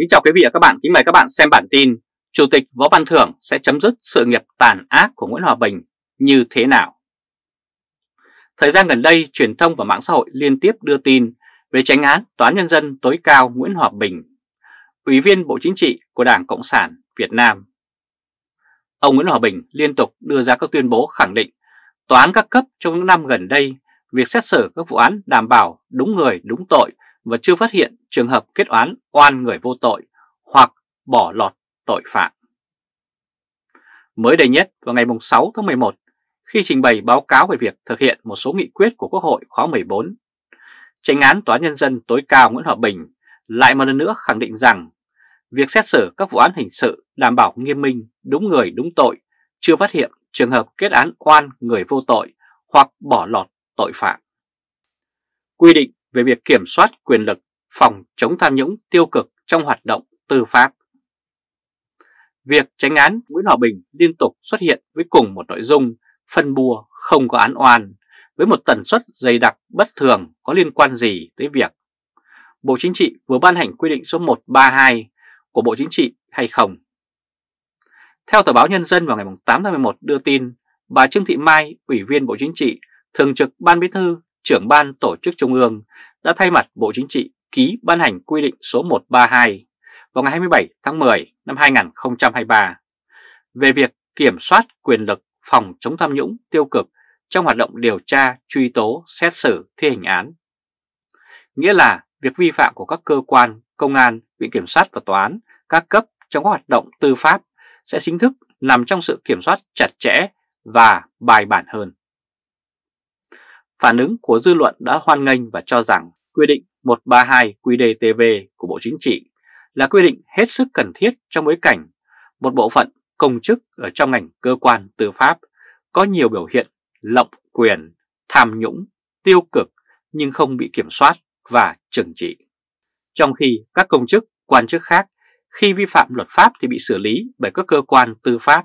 Kính chào quý vị và các bạn, kính mời các bạn xem bản tin Chủ tịch Võ Văn Thưởng sẽ chấm dứt sự nghiệp tàn ác của Nguyễn Hòa Bình như thế nào? Thời gian gần đây, truyền thông và mạng xã hội liên tiếp đưa tin về tránh án tòa án Nhân dân tối cao Nguyễn Hòa Bình, Ủy viên Bộ Chính trị của Đảng Cộng sản Việt Nam. Ông Nguyễn Hòa Bình liên tục đưa ra các tuyên bố khẳng định Tòa án các cấp trong những năm gần đây, việc xét xử các vụ án đảm bảo đúng người đúng tội và chưa phát hiện trường hợp kết oán oan người vô tội hoặc bỏ lọt tội phạm. Mới đây nhất vào ngày 6 tháng 11, khi trình bày báo cáo về việc thực hiện một số nghị quyết của Quốc hội khóa 14, tranh án Tòa Nhân dân tối cao Nguyễn Hòa Bình lại một lần nữa khẳng định rằng việc xét xử các vụ án hình sự đảm bảo nghiêm minh, đúng người, đúng tội, chưa phát hiện trường hợp kết án oan người vô tội hoặc bỏ lọt tội phạm. Quy định về việc kiểm soát quyền lực phòng chống tham nhũng tiêu cực trong hoạt động tư pháp. Việc tránh án Nguyễn Hòa Bình liên tục xuất hiện với cùng một nội dung phân bua không có án oan với một tần suất dày đặc bất thường có liên quan gì tới việc Bộ Chính trị vừa ban hành quy định số 132 của Bộ Chính trị hay không. Theo tờ báo Nhân dân vào ngày 8 tháng 11 đưa tin, bà Trương Thị Mai, Ủy viên Bộ Chính trị, Thường trực Ban Bí thư trưởng ban tổ chức Trung ương, đã thay mặt Bộ Chính trị ký ban hành quy định số 132 vào ngày 27 tháng 10 năm 2023 về việc kiểm soát quyền lực phòng chống tham nhũng tiêu cực trong hoạt động điều tra, truy tố, xét xử, thi hành án. Nghĩa là việc vi phạm của các cơ quan, công an, viện kiểm sát và tòa án, các cấp trong các hoạt động tư pháp sẽ chính thức nằm trong sự kiểm soát chặt chẽ và bài bản hơn. Phản ứng của dư luận đã hoan nghênh và cho rằng quy định 132 QĐTV của Bộ Chính trị là quy định hết sức cần thiết trong bối cảnh một bộ phận công chức ở trong ngành cơ quan tư pháp có nhiều biểu hiện lộng quyền, tham nhũng, tiêu cực nhưng không bị kiểm soát và trừng trị. Trong khi các công chức, quan chức khác khi vi phạm luật pháp thì bị xử lý bởi các cơ quan tư pháp.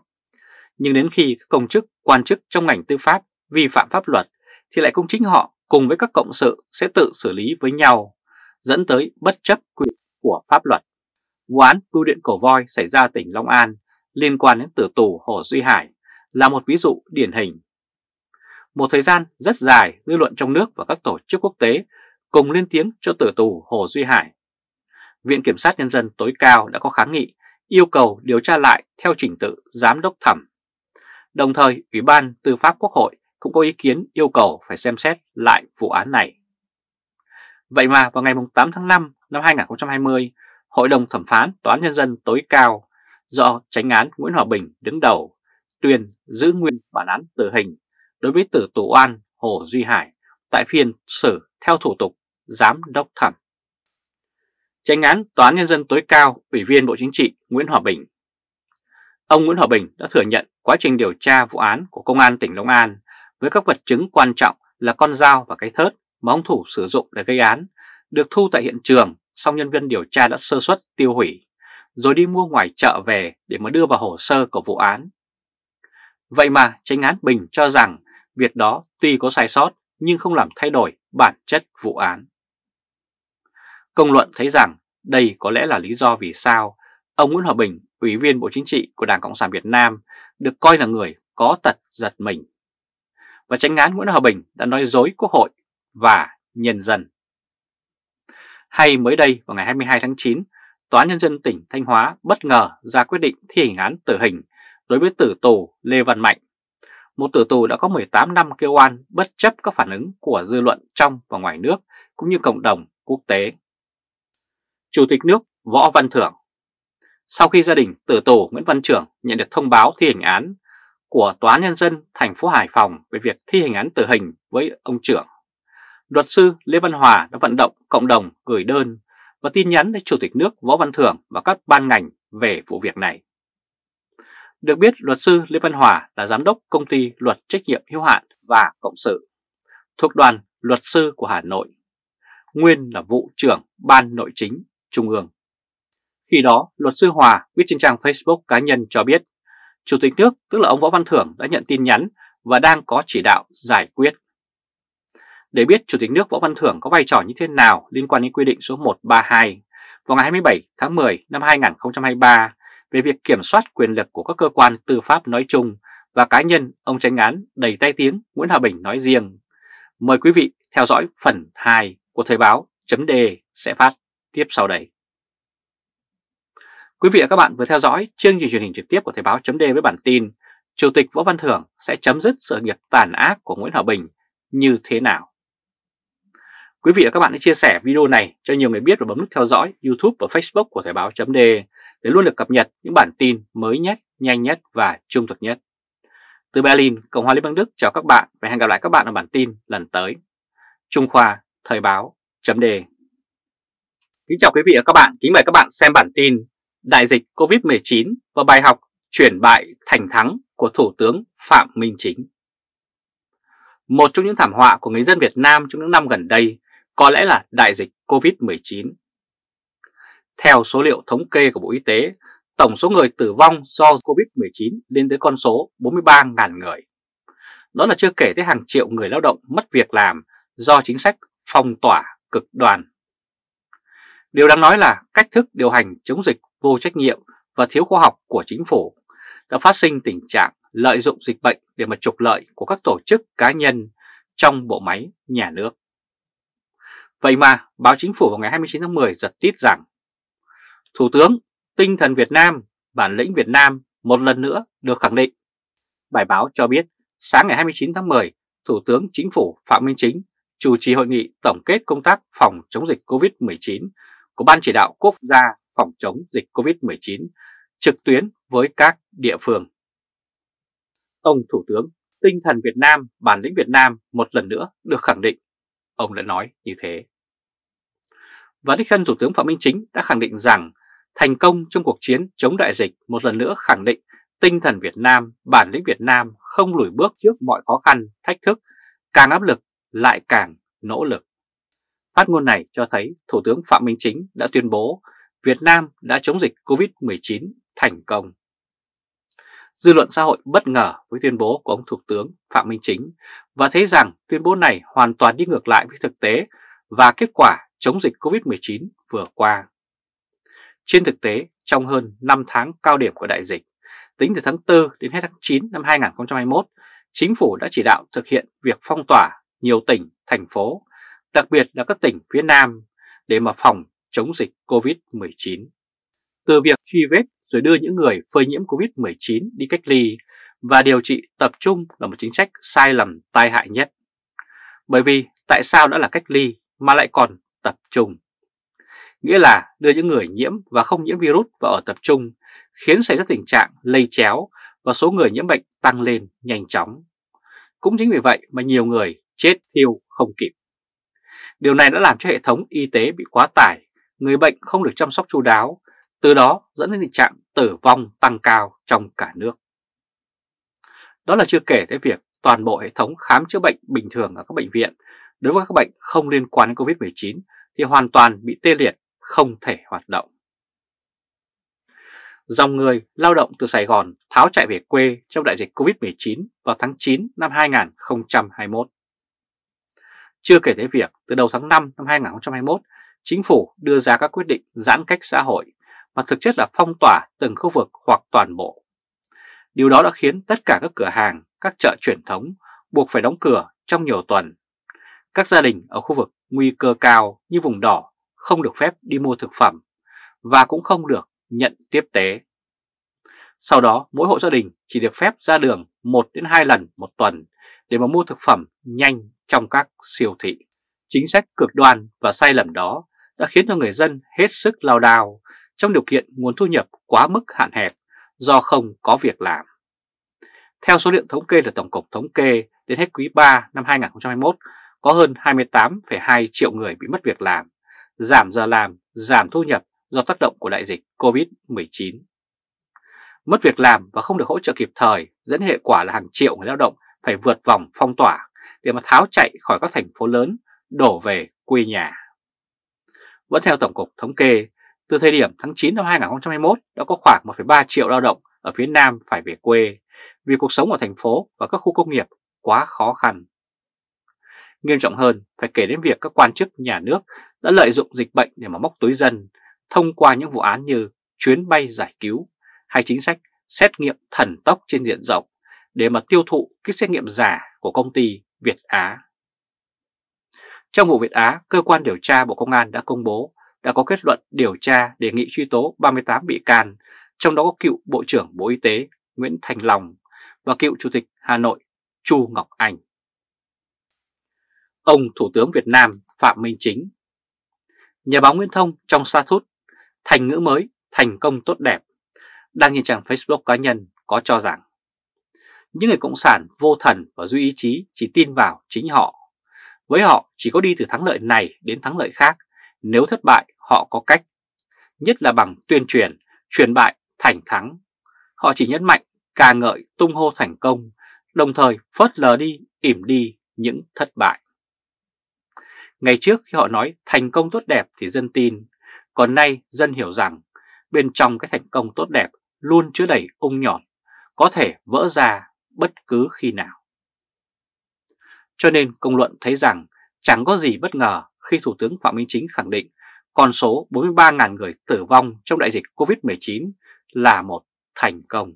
Nhưng đến khi các công chức, quan chức trong ngành tư pháp vi phạm pháp luật thì lại cũng chính họ cùng với các cộng sự sẽ tự xử lý với nhau, dẫn tới bất chấp quy định của pháp luật. Vụ án bưu điện cổ voi xảy ra tỉnh Long An liên quan đến tử tù Hồ Duy Hải là một ví dụ điển hình. Một thời gian rất dài, dư luận trong nước và các tổ chức quốc tế cùng lên tiếng cho tử tù Hồ Duy Hải. Viện Kiểm sát Nhân dân tối cao đã có kháng nghị yêu cầu điều tra lại theo trình tự giám đốc thẩm. Đồng thời, Ủy ban Tư pháp Quốc hội cũng có ý kiến yêu cầu phải xem xét lại vụ án này. Vậy mà vào ngày 8 tháng 5 năm 2020, Hội đồng Thẩm phán Tòa án Nhân dân tối cao do tránh án Nguyễn Hòa Bình đứng đầu tuyên giữ nguyên bản án tử hình đối với tử tù oan Hồ Duy Hải tại phiên xử theo thủ tục giám đốc thẩm. Tránh án Tòa án Nhân dân tối cao Ủy viên Bộ Chính trị Nguyễn Hòa Bình Ông Nguyễn Hòa Bình đã thừa nhận quá trình điều tra vụ án của Công an tỉnh Long An với các vật chứng quan trọng là con dao và cái thớt mà ông Thủ sử dụng để gây án, được thu tại hiện trường, song nhân viên điều tra đã sơ suất tiêu hủy, rồi đi mua ngoài chợ về để mà đưa vào hồ sơ của vụ án. Vậy mà tranh án Bình cho rằng việc đó tuy có sai sót nhưng không làm thay đổi bản chất vụ án. Công luận thấy rằng đây có lẽ là lý do vì sao ông Nguyễn Hòa Bình, Ủy viên Bộ Chính trị của Đảng Cộng sản Việt Nam, được coi là người có tật giật mình và tránh án Nguyễn Hòa Bình đã nói dối Quốc hội và nhân dân. Hay mới đây vào ngày 22 tháng 9, Tòa án Nhân dân tỉnh Thanh Hóa bất ngờ ra quyết định thi hành án tử hình đối với tử tù Lê Văn Mạnh. Một tử tù đã có 18 năm kêu oan bất chấp các phản ứng của dư luận trong và ngoài nước cũng như cộng đồng quốc tế. Chủ tịch nước Võ Văn Thưởng Sau khi gia đình tử tù Nguyễn Văn Trưởng nhận được thông báo thi hành án, của Tòa án Nhân dân thành phố Hải Phòng về việc thi hành án tử hình với ông trưởng. Luật sư Lê Văn Hòa đã vận động cộng đồng gửi đơn và tin nhắn đến Chủ tịch nước Võ Văn Thưởng và các ban ngành về vụ việc này. Được biết, luật sư Lê Văn Hòa là giám đốc công ty luật trách nhiệm hữu hạn và cộng sự, thuộc đoàn luật sư của Hà Nội, nguyên là vụ trưởng Ban Nội chính Trung ương. Khi đó, luật sư Hòa viết trên trang Facebook cá nhân cho biết Chủ tịch nước tức là ông Võ Văn Thưởng đã nhận tin nhắn và đang có chỉ đạo giải quyết. Để biết Chủ tịch nước Võ Văn Thưởng có vai trò như thế nào liên quan đến quy định số 132 vào ngày 27 tháng 10 năm 2023 về việc kiểm soát quyền lực của các cơ quan tư pháp nói chung và cá nhân ông tranh án đầy tay tiếng Nguyễn Hòa Bình nói riêng. Mời quý vị theo dõi phần 2 của Thời báo chấm đề sẽ phát tiếp sau đây. Quý vị và các bạn vừa theo dõi chương trình truyền hình trực tiếp của Thời báo chấm với bản tin Chủ tịch Võ Văn Thưởng sẽ chấm dứt sự nghiệp tàn ác của Nguyễn Hòa Bình như thế nào? Quý vị và các bạn hãy chia sẻ video này cho nhiều người biết và bấm nút theo dõi YouTube và Facebook của Thời báo .d để luôn được cập nhật những bản tin mới nhất, nhanh nhất và trung thực nhất. Từ Berlin, Cộng hòa Liên bang Đức chào các bạn và hẹn gặp lại các bạn ở bản tin lần tới. Trung Khoa, Thời báo .d Kính chào quý vị và các bạn, kính mời các bạn xem bản tin đại dịch COVID-19 và bài học chuyển bại thành thắng của Thủ tướng Phạm Minh Chính. Một trong những thảm họa của người dân Việt Nam trong những năm gần đây có lẽ là đại dịch COVID-19. Theo số liệu thống kê của Bộ Y tế, tổng số người tử vong do COVID-19 lên tới con số 43.000 người. Đó là chưa kể tới hàng triệu người lao động mất việc làm do chính sách phong tỏa cực đoan. Điều đáng nói là cách thức điều hành chống dịch vô trách nhiệm và thiếu khoa học của chính phủ đã phát sinh tình trạng lợi dụng dịch bệnh để mà trục lợi của các tổ chức cá nhân trong bộ máy nhà nước. Vậy mà báo chính phủ vào ngày 29 tháng 10 giật tít rằng Thủ tướng, tinh thần Việt Nam, bản lĩnh Việt Nam một lần nữa được khẳng định. Bài báo cho biết sáng ngày 29 tháng 10, Thủ tướng Chính phủ Phạm Minh Chính chủ trì hội nghị tổng kết công tác phòng chống dịch COVID-19 của Ban chỉ đạo quốc gia phòng chống dịch COVID-19 trực tuyến với các địa phương. Ông Thủ tướng, tinh thần Việt Nam, bản lĩnh Việt Nam một lần nữa được khẳng định. Ông đã nói như thế. Và đích thân Thủ tướng Phạm Minh Chính đã khẳng định rằng thành công trong cuộc chiến chống đại dịch một lần nữa khẳng định tinh thần Việt Nam, bản lĩnh Việt Nam không lùi bước trước mọi khó khăn, thách thức, càng áp lực lại càng nỗ lực. Phát ngôn này cho thấy Thủ tướng Phạm Minh Chính đã tuyên bố Việt Nam đã chống dịch COVID-19 thành công. Dư luận xã hội bất ngờ với tuyên bố của ông Thủ tướng Phạm Minh Chính và thấy rằng tuyên bố này hoàn toàn đi ngược lại với thực tế và kết quả chống dịch COVID-19 vừa qua. Trên thực tế, trong hơn 5 tháng cao điểm của đại dịch, tính từ tháng 4 đến hết tháng 9 năm 2021, chính phủ đã chỉ đạo thực hiện việc phong tỏa nhiều tỉnh, thành phố, đặc biệt là các tỉnh phía Nam để mà phòng chống dịch COVID-19. Từ việc truy vết rồi đưa những người phơi nhiễm COVID-19 đi cách ly và điều trị tập trung là một chính sách sai lầm tai hại nhất. Bởi vì tại sao đã là cách ly mà lại còn tập trung? Nghĩa là đưa những người nhiễm và không nhiễm virus vào ở tập trung khiến xảy ra tình trạng lây chéo và số người nhiễm bệnh tăng lên nhanh chóng. Cũng chính vì vậy mà nhiều người chết thiêu không kịp. Điều này đã làm cho hệ thống y tế bị quá tải người bệnh không được chăm sóc chú đáo, từ đó dẫn đến tình trạng tử vong tăng cao trong cả nước. Đó là chưa kể tới việc toàn bộ hệ thống khám chữa bệnh bình thường ở các bệnh viện đối với các bệnh không liên quan đến COVID-19 thì hoàn toàn bị tê liệt, không thể hoạt động. Dòng người lao động từ Sài Gòn tháo chạy về quê trong đại dịch COVID-19 vào tháng 9 năm 2021. Chưa kể tới việc từ đầu tháng 5 năm 2021 chính phủ đưa ra các quyết định giãn cách xã hội mà thực chất là phong tỏa từng khu vực hoặc toàn bộ. Điều đó đã khiến tất cả các cửa hàng, các chợ truyền thống buộc phải đóng cửa trong nhiều tuần. Các gia đình ở khu vực nguy cơ cao như vùng đỏ không được phép đi mua thực phẩm và cũng không được nhận tiếp tế. Sau đó, mỗi hộ gia đình chỉ được phép ra đường 1 đến 2 lần một tuần để mà mua thực phẩm nhanh trong các siêu thị. Chính sách cực đoan và sai lầm đó đã khiến cho người dân hết sức lao đao trong điều kiện nguồn thu nhập quá mức hạn hẹp do không có việc làm. Theo số liệu thống kê từ Tổng cục Thống kê, đến hết quý 3 năm 2021, có hơn 28,2 triệu người bị mất việc làm, giảm giờ làm, giảm thu nhập do tác động của đại dịch COVID-19. Mất việc làm và không được hỗ trợ kịp thời dẫn hệ quả là hàng triệu người lao động phải vượt vòng phong tỏa để mà tháo chạy khỏi các thành phố lớn, đổ về quê nhà. Vẫn theo Tổng cục Thống kê, từ thời điểm tháng 9 năm 2021 đã có khoảng 1,3 triệu lao động ở phía Nam phải về quê vì cuộc sống ở thành phố và các khu công nghiệp quá khó khăn. Nghiêm trọng hơn, phải kể đến việc các quan chức nhà nước đã lợi dụng dịch bệnh để mà móc túi dân thông qua những vụ án như chuyến bay giải cứu hay chính sách xét nghiệm thần tốc trên diện rộng để mà tiêu thụ kích xét nghiệm giả của công ty Việt Á. Trong vụ Việt Á, cơ quan điều tra Bộ Công an đã công bố đã có kết luận điều tra đề nghị truy tố 38 bị can, trong đó có cựu Bộ trưởng Bộ Y tế Nguyễn Thành lòng và cựu Chủ tịch Hà Nội Chu Ngọc Anh. Ông Thủ tướng Việt Nam Phạm Minh Chính Nhà báo Nguyễn Thông trong sa thút Thành ngữ mới, thành công tốt đẹp Đăng trên trang Facebook cá nhân có cho rằng Những người Cộng sản vô thần và duy ý chí chỉ tin vào chính họ với họ chỉ có đi từ thắng lợi này đến thắng lợi khác, nếu thất bại họ có cách, nhất là bằng tuyên truyền, truyền bại thành thắng. Họ chỉ nhấn mạnh ca ngợi tung hô thành công, đồng thời phớt lờ đi, ỉm đi những thất bại. Ngày trước khi họ nói thành công tốt đẹp thì dân tin, còn nay dân hiểu rằng bên trong cái thành công tốt đẹp luôn chứa đầy ung nhọt, có thể vỡ ra bất cứ khi nào. Cho nên công luận thấy rằng chẳng có gì bất ngờ khi Thủ tướng Phạm Minh Chính khẳng định con số 43.000 người tử vong trong đại dịch COVID-19 là một thành công.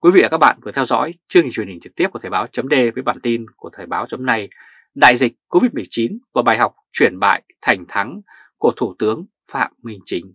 Quý vị và các bạn vừa theo dõi chương trình truyền hình trực tiếp của Thời báo .d với bản tin của Thời báo .nay, Đại dịch COVID-19 và bài học chuyển bại thành thắng của Thủ tướng Phạm Minh Chính.